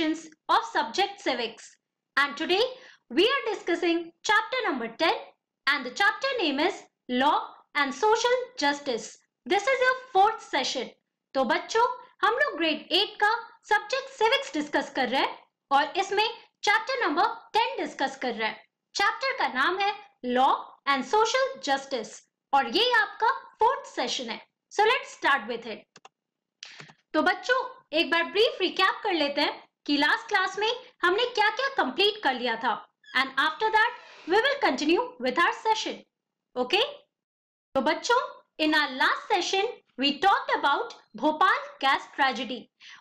questions of subject civics. And today we are discussing chapter number 10 and the chapter name is Law and Social Justice. This is your fourth session. to bachcho hum log grade 8 ka subject civics discuss kar rahe hain aur isme chapter number 10 discuss kar rahe hain chapter ka naam hai law and social justice aur ye aapka fourth session hai so let's start with it तो बच्चों एक बार brief recap कर लेते हैं कि last class में हमने क्या क्या कंप्लीट कर लिया था and after that we will continue with our session okay तो बच्चों in our last session we talk about Bhopal gas tragedy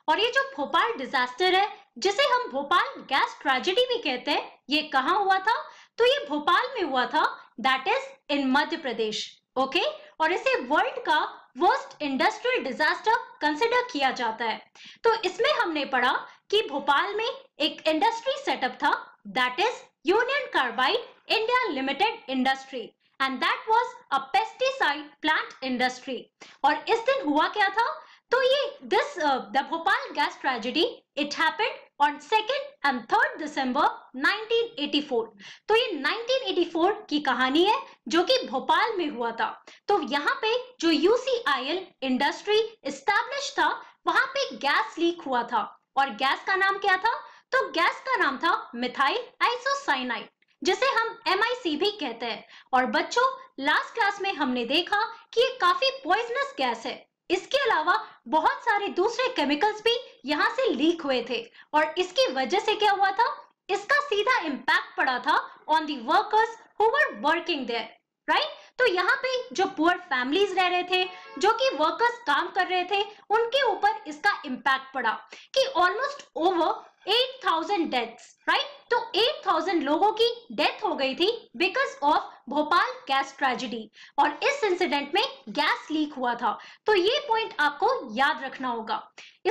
और ये जो भोपाल डिजास्टर है जिसे हम भोपाल गैस ट्रेजिडी भी कहते हैं ये कहा हुआ था तो ये भोपाल में हुआ था that is in Madhya Pradesh okay okay? और इसे वर्ल्ड का वर्स्ट इंडस्ट्रियल डिजास्टर कंसिडर किया जाता है तो इसमें हमने पढ़ा कि भोपाल में एक इंडस्ट्री सेटअप था that is Union Carbide India Limited industry and that was a pesticide plant industry और इस दिन हुआ क्या था तो ये this the Bhopal gas tragedy it happened on second and third December 1984 तो ये 1984 की कहानी है जो कि भोपाल में हुआ था तो यहाँ पे जो यूसीआईएल इंडस्ट्री स्टैब्लिश था वहां पे गैस लीक हुआ था और गैस का नाम क्या था तो गैस का नाम था मिथाइल आइसोसाइनाइड जिसे हम एम भी कहते हैं और बच्चों लास्ट क्लास में हमने देखा कि ये काफी पॉइजनस गैस है इसके अलावा बहुत सारे दूसरे केमिकल्स भी यहाँ से लीक हुए थे और इसकी वजह से क्या हुआ था इसका सीधा इम्पैक्ट पड़ा था on the workers who were working there right तो यहाँ पे जो पुअर फैमिलीज रह रहे थे जो कि वर्कर्स काम कर रहे थे उनके ऊपर इसका इम्पैक्ट पड़ा कि ऑलमोस्ट ओवर 8000 डेथ्स राइट तो 8000 लोगों की डेथ हो गई थी because of Bhopal gas tragedy और इस इंसिडेंट में गैस लीक हुआ था तो ये पॉइंट आपको याद रखना होगा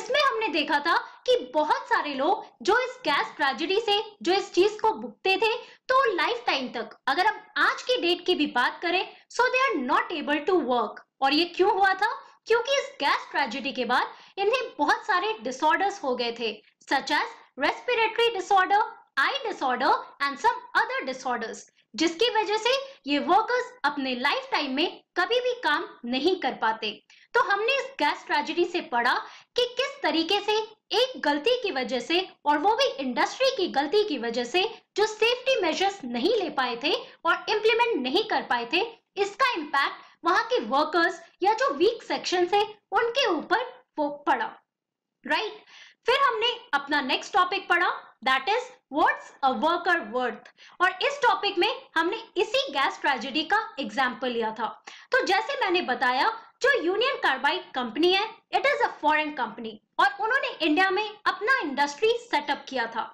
इसमें हमने देखा था कि बहुत सारे लोग जो इस गैस ट्रेजिडी से जो इस चीज को भुगते थे तो लाइफ टाइम तक अगर हम आज की डेट की भी बात करें so they are not able to work और ये क्यों हुआ था क्योंकि इस गैस ट्रेजिडी के बाद इन्हें बहुत सारे डिसऑर्डर्स हो गए थे such as respiratory disorder, eye disorder and some other disorders. जिसकी वजह से ये वर्कर्स अपने लाइफ टाइम में कभी भी काम नहीं कर पाते तो हमने इस गैस ट्रेजिडी से पढ़ा कि किस तरीके से एक गलती की वजह से और वो भी इंडस्ट्री की गलती की वजह से जो सेफ्टी मेजर्स नहीं ले पाए थे और इम्प्लीमेंट नहीं कर पाए थे इसका इम्पैक्ट वहां के वर्कर्स या जो वीक सेक्शन है उनके ऊपर वो पड़ा राइट right? फिर हमने अपना नेक्स्ट टॉपिक पढ़ा that is what's a worker worth और इस टॉपिक में हमने इसी गैस ट्रेजेडी का एग्जाम्पल लिया था तो जैसे मैंने बताया जो यूनियन कार्बाइड कंपनी है it is a foreign company और उन्होंने इंडिया में अपना इंडस्ट्री सेटअप किया था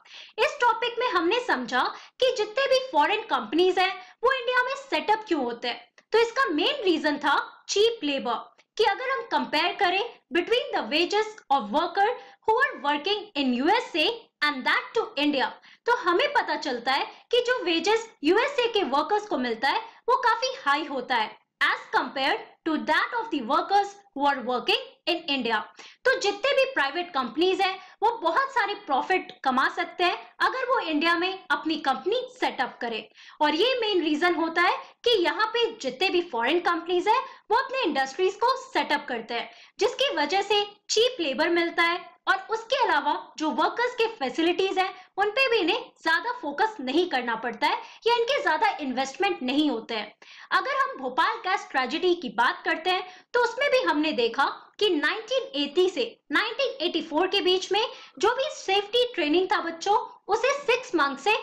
इस टॉपिक में हमने समझा कि जितने भी फॉरेन कंपनीज हैं वो इंडिया में सेटअप क्यों होते हैं तो इसका मेन रीजन था चीप लेबर कि अगर हम कंपेयर करें between the wages of worker who are working in USA and that to India तो हमें पता चलता है कि जो वेजेस यूएसए के वर्कर्स को मिलता है वो काफी हाई होता है as compared to that of the workers who are working in India. तो जितने भी प्राइवेट कंपनीज हैं वो बहुत सारे प्रॉफिट कमा सकते हैं अगर वो इंडिया में अपनी कंपनी सेटअप करे और ये मेन रीजन होता है कि यहाँ पे जितने भी फॉरेन कंपनीज हैं वो अपने इंडस्ट्रीज को सेटअप करते हैं जिसकी वजह से चीप लेबर मिलता है और उसके अलावा जो वर्कर्स के फैसिलिटीज हैं उन पे भी इन्हें ज्यादा फोकस नहीं करना पड़ता है या इनके ज्यादा इन्वेस्टमेंट नहीं होते हैं अगर हम भोपाल गैस ट्रेजिडी की बात करते हैं तो उसमें भी हमने देखा कि 1980 से 1984 के बीच में जो भी सेफ्टी ट्रेनिंग था बच्चों उसे सिक्स मंथ से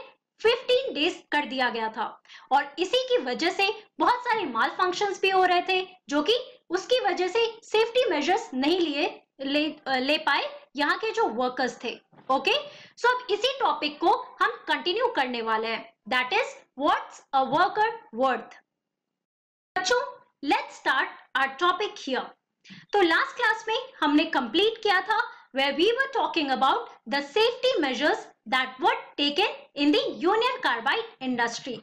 15 डेज कर दिया गया था और इसी की वजह से बहुत सारे माल फंक्शंस भी हो रहे थे जो कि उसकी वजह से सेफ्टी मेजर्स नहीं लिए ले, ले पाए यहाँ के जो वर्कर्स थे ओके सो अब इसी टॉपिक को हम कंटिन्यू करने वाले हैं that is what's a worker worth बच्चों let's start our topic here तो लास्ट क्लास में हमने कंप्लीट किया था we we were talking about the safety measures that were taken in the Union Carbide industry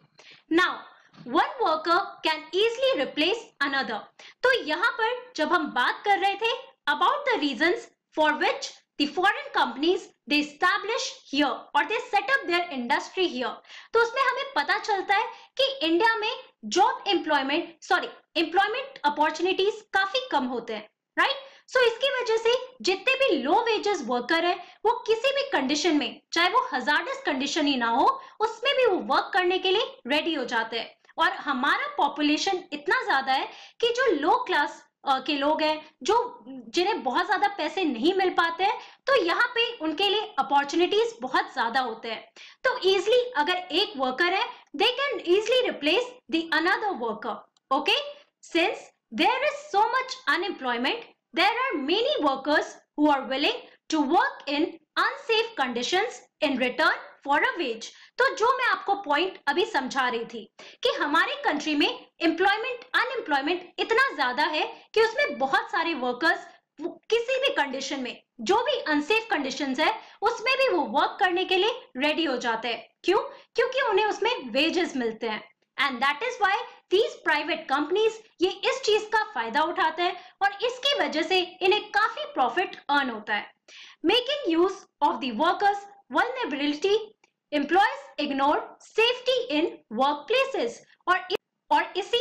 now one worker can easily replace another तो यहां पर जब हम बात कर रहे थे about the reasons for which the foreign companies they establish here or they set up their industry here तो उसमें हमें पता चलता है कि इंडिया में job employment sorry employment opportunities काफी कम होते हैं राइट right? सो so, इसकी वजह से जितने भी लो वेजेस वर्कर है वो किसी भी कंडीशन में चाहे वो हजार्डस कंडीशन ही ना हो उसमें भी वो वर्क करने के लिए रेडी हो जाते हैं और हमारा पॉपुलेशन इतना ज्यादा है कि जो लो क्लास के लोग हैं जो जिन्हें बहुत ज्यादा पैसे नहीं मिल पाते हैं तो यहाँ पे उनके लिए अपॉर्चुनिटीज बहुत ज्यादा होते हैं तो इजिली अगर एक वर्कर है दे कैन इजिली रिप्लेस दर्कर another worker okay since there is so much unemployment there are many workers who are willing to work in unsafe conditions in return for a wage तो जो मैं आपको point अभी समझा रही थी कि हमारे कंट्री में एम्प्लॉयमेंट अनएम्प्लॉयमेंट इतना ज्यादा है कि उसमें बहुत सारे वर्कर्स किसी भी कंडीशन में जो भी अनसेफ कंडीशन है उसमें भी वो वर्क करने के लिए रेडी हो जाते हैं क्यों क्योंकि उन्हें उसमें वेजेस मिलते हैं and that is why these private companies ये इस चीज का फायदा उठाते हैं और इसकी वजह से इन्हें काफी प्रॉफिट अर्न होता है making use of the workers vulnerability employees ignore safety in workplaces places और इ, और इसी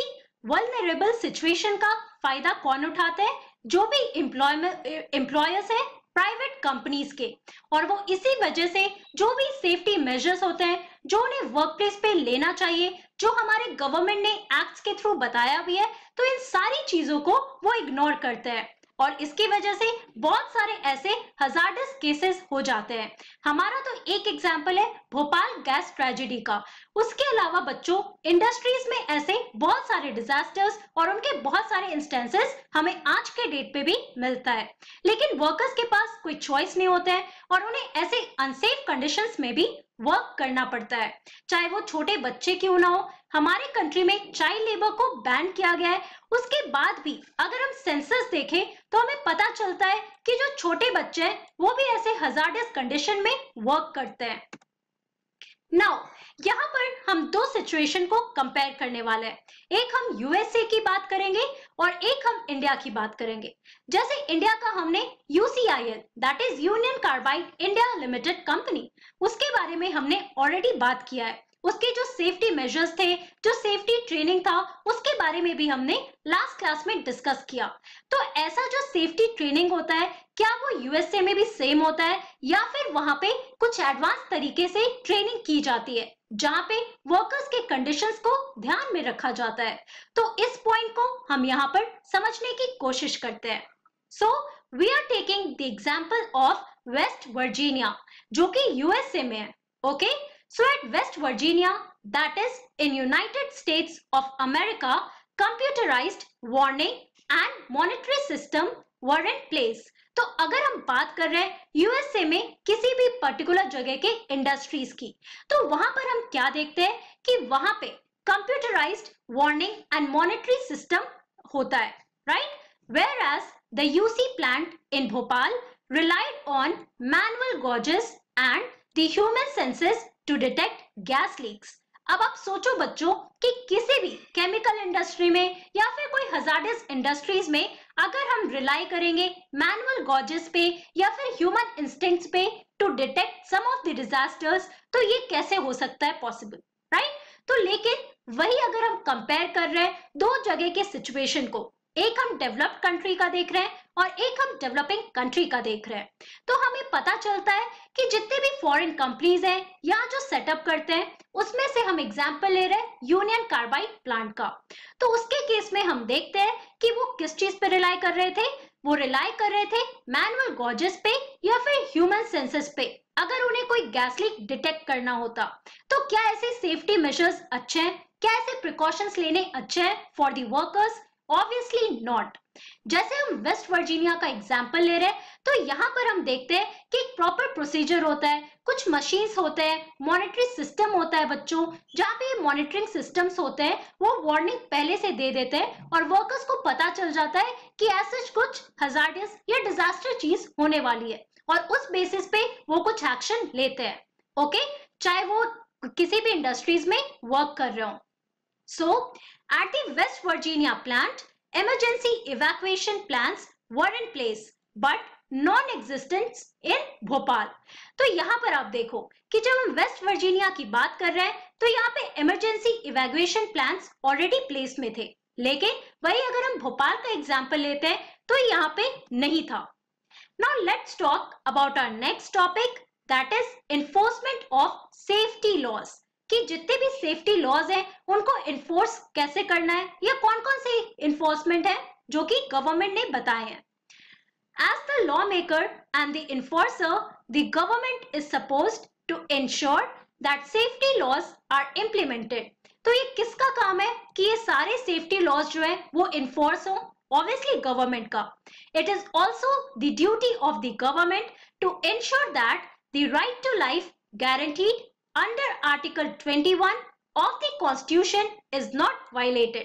वलनरेबल सिचुएशन का फायदा कौन उठाते हैं जो भी एम्प्लॉयर्स हैं प्राइवेट कंपनीज के और वो इसी वजह से जो भी सेफ्टी मेजर्स होते हैं जो उन्हें वर्कप्लेस पे लेना चाहिए जो हमारे गवर्नमेंट ने एक्ट्स के थ्रू बताया भी है तो इन सारी चीजों को वो इग्नोर करते हैं और इसकी वजह से बहुत सारे ऐसे हजारडस केसेस हो जाते हैं हमारा तो एक एग्जाम्पल है भोपाल गैस ट्रेजिडी का उसके अलावा बच्चों इंडस्ट्रीज में ऐसे बहुत सारे डिजास्टर्स और उनके बहुत सारे इंस्टेंसेस हमें आज के डेट पे भी मिलता है लेकिन वर्कर्स के पास कोई चॉइस नहीं होता है और उन्हें ऐसे अनसेफ कंडीशंस में भी वर्क करना पड़ता है चाहे वो छोटे बच्चे क्यों ना हो हमारे कंट्री में चाइल्ड लेबर को बैन किया गया है उसके बाद भी अगर हम सेंसस देखें तो हमें पता चलता है कि जो छोटे बच्चे हैं वो भी ऐसे हजार कंडीशन में वर्क करते हैं नाउ यहाँ पर हम दो सिचुएशन को कंपेयर करने वाले हैं एक हम यूएसए की बात करेंगे और एक हम इंडिया की बात करेंगे जैसे इंडिया का हमने UCIL that is Union Carbide India Limited company उसके बारे में हमने ऑलरेडी बात किया है उसके जो सेफ्टी मेजर्स थे जो सेफ्टी ट्रेनिंग था उसके बारे में भी हमने लास्ट क्लास में डिस्कस किया तो ऐसा जो सेफ्टी ट्रेनिंग होता है क्या वो यूएसए में भी सेम होता है या फिर वहां पे कुछ एडवांस तरीके से ट्रेनिंग की जाती है जहां पे वर्कर्स के कंडीशंस को ध्यान में रखा जाता है तो इस पॉइंट को हम यहाँ पर समझने की कोशिश करते हैं so we are taking the example of West Virginia जो कि यूएसए में है okay okay? So at West Virginia, that is in United States of America, computerized warning and monetary system were in place. तो अगर हम बात कर रहे हैं यूएसए में किसी भी पर्टिकुलर जगह के इंडस्ट्रीज की तो वहां पर हम क्या देखते हैं कि वहां पे computerised warning and monitory system होता है right where as the UC plant in Bhopal relied on manual gauges and the human senses to detect gas leaks अब आप सोचो बच्चों कि किसी भी केमिकल इंडस्ट्री में या फिर कोई हजारडस इंडस्ट्रीज में अगर हम रिलाई करेंगे मैनुअल गॉजेस पे या फिर ह्यूमन इंस्टिंक्ट पे to detect some of the disasters तो ये कैसे हो सकता है पॉसिबल राइट right? तो लेकिन वही अगर हम कंपेयर कर रहे हैं दो जगह के सिचुएशन को एक हम डेवलप्ड कंट्री का देख रहे हैं और एक हम डेवलपिंग कंट्री का देख रहे हैं तो हमें पता चलता है कि जितने भी फॉरेन कंपनीज हैं या जो सेटअप करते हैं उसमें से हम एग्जांपल ले रहे हैं यूनियन कार्बाइड प्लांट का तो उसके केस में हम देखते हैं कि वो किस चीज पे रिलाई कर रहे थे वो रिलाई कर रहे थे मैनुअल गॉजेस पे या फिर ह्यूमन सेंसेस पे अगर उन्हें कोई गैस लीक डिटेक्ट करना होता तो क्या ऐसे सेफ्टी मेजर्स अच्छे हैं क्या ऐसे प्रिकॉशंस लेने अच्छे हैं for the workers Obviously not. जैसे हम वेस्ट वर्जीनिया का एग्जाम्पल ले रहे हैं तो यहाँ पर हम देखते हैं कि एक प्रॉपर प्रोसीजर होता है कुछ मशीन होते हैं मॉनिटरिंग सिस्टम होता है बच्चों जहाँ पे मॉनिटरिंग सिस्टम होते हैं वो वार्निंग पहले से दे देते हैं और वर्कर्स को पता चल जाता है कि ऐसा कुछ हजार्डियस या डिजास्टर चीज होने वाली है और उस बेसिस पे वो कुछ एक्शन लेते हैं ओके चाहे वो किसी भी इंडस्ट्रीज में वर्क कर रहे हो so so, At the West Virginia plant, emergency evacuation plans were in place but non existence in Bhopal तो यहाँ पर आप देखो कि जब हम वेस्ट वर्जीनिया की बात कर रहे हैं तो यहाँ पे emergency evacuation plan already place में थे लेकिन वही अगर हम भोपाल का एग्जाम्पल लेते हैं तो यहाँ पे नहीं था now let's talk about our next topic that is enforcement of safety laws कि जितने भी सेफ्टी लॉज हैं उनको इन्फोर्स कैसे करना है या कौन कौन से इन्फोर्समेंट है जो कि गवर्नमेंट ने बताए हैं the law maker and the enforcer the government is suppose to ensure that safety laws are implemented तो ये किसका काम है कि ये सारे सेफ्टी लॉज जो है वो इन्फोर्स हो ऑब्वियसली गवर्नमेंट का it is also the duty of the government to ensure that the right to life guaranteed under Article 21 of the Constitution is not violated.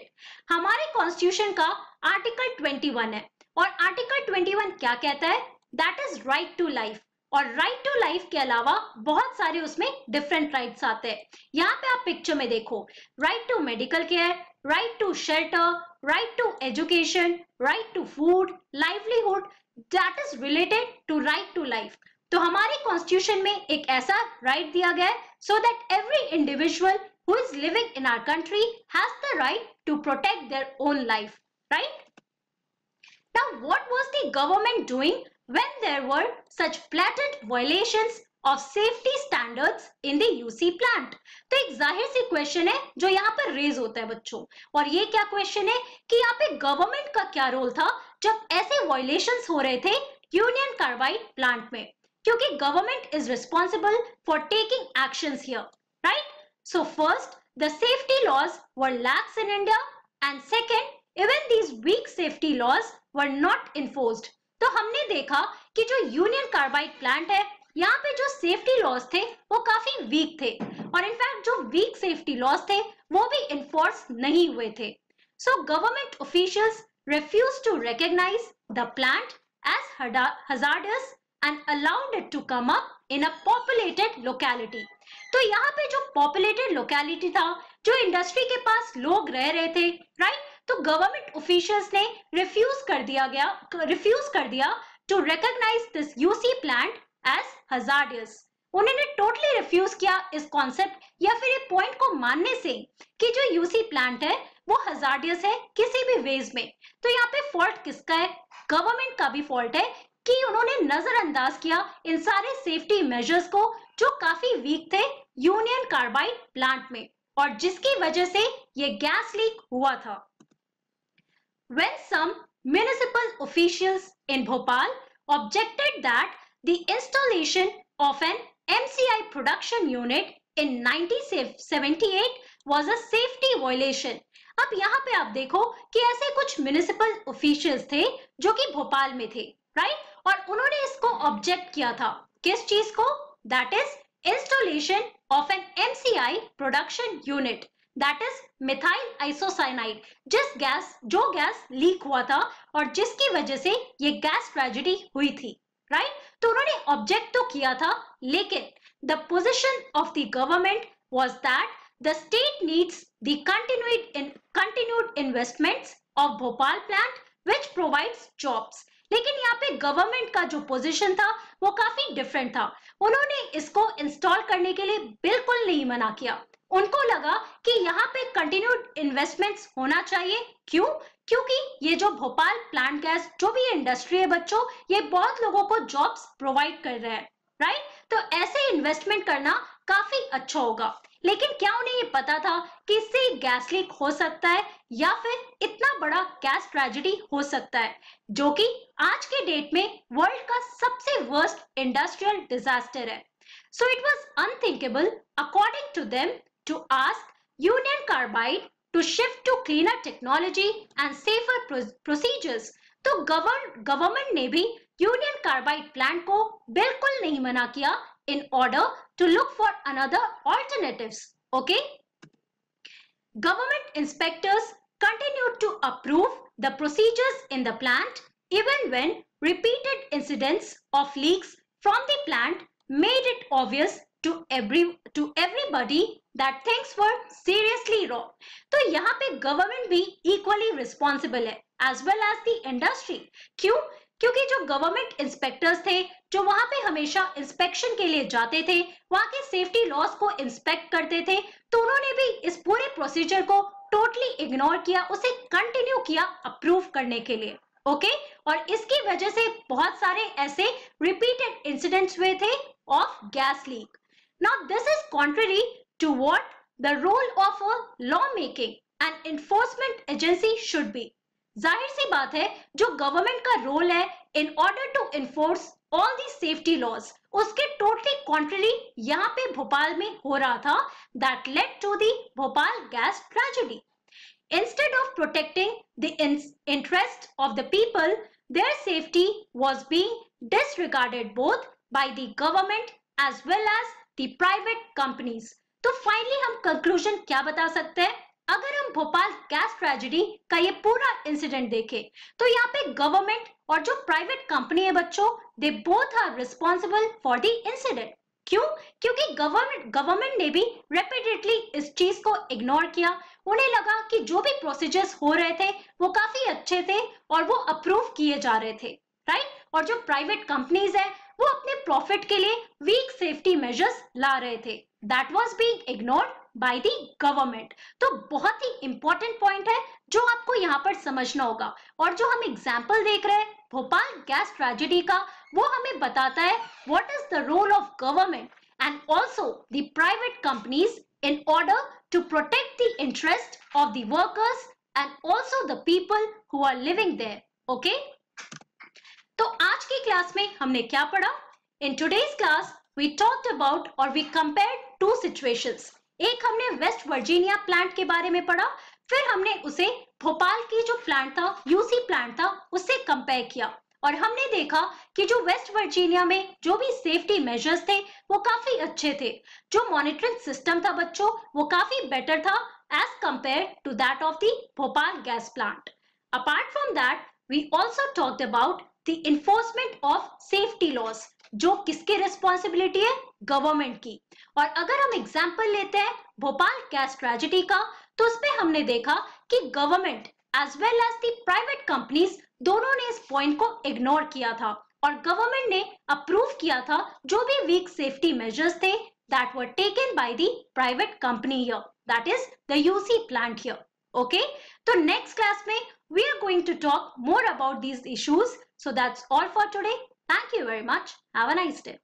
हमारे Constitution का Article 21 है और Article 21 क्या कहता है That is right to life. और right to life के अलावा बहुत सारे उसमें डिफरेंट राइट्स आते हैं यहाँ पे आप पिक्चर में देखो right to medical care right to shelter right to education right to food livelihood that is related to right to life तो हमारे कॉन्स्टिट्यूशन में एक ऐसा राइट right दिया गया है so that every individual who is living in our country has the right to protect their own life right Now, what was the government doing when there were such blatant violations of safety standards in the UC plant? तो एक जाहिर सी question है जो यहाँ पर raise होता है बच्चों और ये क्या क्वेश्चन है कि यहाँ पे गवर्नमेंट का क्या रोल था जब ऐसे वायलेशन हो रहे थे यूनियन कार्बाइड प्लांट में क्योंकि government is responsible for taking action right so first the safety laws were lax in India and second even these weak safety laws were not enforced तो हमने देखा कि जो यूनियन कार्बाइड प्लांट है यहाँ पे जो सेफ्टी लॉज थे वो काफी वीक थे और इनफैक्ट जो वीक सेफ्टी लॉज थे वो भी इन्फोर्स नहीं हुए थे so government officials refuse to recognise the plant as hazard and allowed it to come up in a populated locality. तो यहाँ पे जो populated locality था जो industry के पास लोग रह रहे थे right? तो government officials ने refuse कर दिया गया refuse कर दिया to recognize this UC plant as hazardous. उन्होंने टोटली रिफ्यूज किया इस कॉन्सेप्ट या फिर ये पॉइंट को मानने से कि जो यूसी प्लांट है वो हजार्डियस है किसी भी वेज में तो यहाँ पे फॉल्ट किसका है गवर्नमेंट का भी फॉल्ट है कि उन्होंने नजरअंदाज किया इन सारे सेफ्टी मेजर्स को जो काफी वीक थे यूनियन कार्बाइड प्लांट में और जिसकी वजह से ये गैस लीक हुआ था when some municipal officials in Bhopal objected that the installation of an MCI production unit in 1978 was a safety violation अब यहाँ पे आप देखो कि ऐसे कुछ म्यूनिसिपल ऑफिशियल थे जो कि भोपाल में थे राइट और उन्होंने इसको ऑब्जेक्ट किया था किस चीज को that is installation of an MCI production unit that is methyl isocyanide जिस गैस जो गैस लीक हुआ था और जिसकी वजह से ये गैस ट्रेजिडी हुई थी राइट right? तो उन्होंने ऑब्जेक्ट तो किया था लेकिन the position of the government was that the state needs the investment of Bhopal plant which provide jobs लेकिन यहाँ पे गवर्नमेंट का जो पोजीशन था वो काफी डिफरेंट था उन्होंने इसको इंस्टॉल करने के लिए बिल्कुल नहीं मना किया उनको लगा कि यहाँ पे कंटिन्यूड इन्वेस्टमेंट्स होना चाहिए क्यों क्योंकि ये जो भोपाल प्लांट गैस जो भी इंडस्ट्री है बच्चों ये बहुत लोगों को जॉब्स प्रोवाइड कर रहे हैं राइट तो ऐसे इन्वेस्टमेंट करना काफी अच्छा होगा लेकिन क्या उन्हें ये पता था कि इससे गैस लीक हो सकता है या फिर इतना बड़ा गैस ट्रेजिडी हो सकता है जो कि आज के डेट में वर्ल्ड का सबसे वर्स्ट इंडस्ट्रियल डिजास्टर है so it was unthinkable according to them to ask Union Carbide to shift to cleaner technology and safer procedures तो गवर्नमेंट ने भी यूनियन कार्बाइड प्लांट को बिल्कुल नहीं मना किया in order to look for another alternative okay government inspectors continue to approve the procedures in the plant even when repeated incident of leaks from the plant made it obvious to every to everybody that things for seriously रॉ तो यहाँ पे government भी equally responsible है as well as the industry क्यों क्योंकि जो government inspectors थे जो वहां पे हमेशा इंस्पेक्शन के लिए जाते थे वहां के सेफ्टी लॉस को इंस्पेक्ट करते थे तो उन्होंने भी इस पूरे प्रोसीजर को टोटली इग्नोर किया उसे कंटिन्यू किया अप्रूव करने के लिए ओके और इसकी वजह से बहुत सारे ऐसे रिपीटेड इंसिडेंट्स हुए थे of gas leak now this is contrary to what the role of a law making and enforcement agency should be जाहिर सी बात है जो गवर्नमेंट का रोल है in order to enforce all the safety laws उसके टोटली कॉन्ट्ररी यहाँ पे भोपाल में हो रहा था that led to the Bhopal gas tragedy instead of protecting the in interest of the people their safety was being disregarded both by the government as well as the private companies तो finally hum conclusion kya bata sakte hain अगर हम Bhopal gas tragedy का ये पूरा incident देखें तो यहाँ पे गवर्नमेंट और जो प्राइवेट कंपनी है बच्चों they both are responsible for the incident क्यों क्योंकि गवर्नमेंट गवर्नमेंट ने भी रेपिडेटली इस चीज को इग्नोर किया उन्हें लगा कि जो भी प्रोसीजर्स हो रहे थे वो काफी अच्छे थे और वो अप्रूव किए जा रहे थे राइट और जो प्राइवेट कंपनीज है वो अपने प्रॉफिट के लिए वीक सेफ्टी मेजर्स ला रहे थे that was be ignored by the government तो बहुत ही इंपॉर्टेंट पॉइंट है जो आपको यहाँ पर समझना होगा और जो हम एग्जाम्पल देख रहे हैं भोपाल गैस ट्रेजिडी का वो हमें बताता है what is the role of government and also दाइवेट companies in order to protect the interest of the workers and also the people who are living there okay तो आज की क्लास में हमने क्या पढ़ा in today's class we talked about और we compare two situations एक हमने वेस्ट वर्जीनिया प्लांट के बारे में पढ़ा फिर हमने उसे भोपाल की जो प्लांट था यूसी प्लांट था उससे कंपेयर किया और हमने देखा कि जो वेस्ट वर्जीनिया में जो भी सेफ्टी मेजर्स थे वो काफी अच्छे थे जो मॉनिटरिंग सिस्टम था बच्चों वो काफी बेटर था as compared to that of the Bhopal gas plant apart from that we also talked about the enforcement of safety laws जो किसकी रिस्पॉन्सिबिलिटी है गवर्नमेंट की और अगर हम एग्जाम्पल लेते हैं भोपाल गैस ट्रेजिडी का तो उसमें हमने देखा कि government as well as the private companies दोनों ने इस पॉइंट को इग्नोर किया था और गवर्नमेंट ने अप्रूव किया था जो भी वीक सेफ्टी मेजर्स थे that were taken by the private company here that is the UC plant here okay तो नेक्स्ट क्लास में we are going to talk more about these issues so that's all for today Thank you very much. Have a nice day.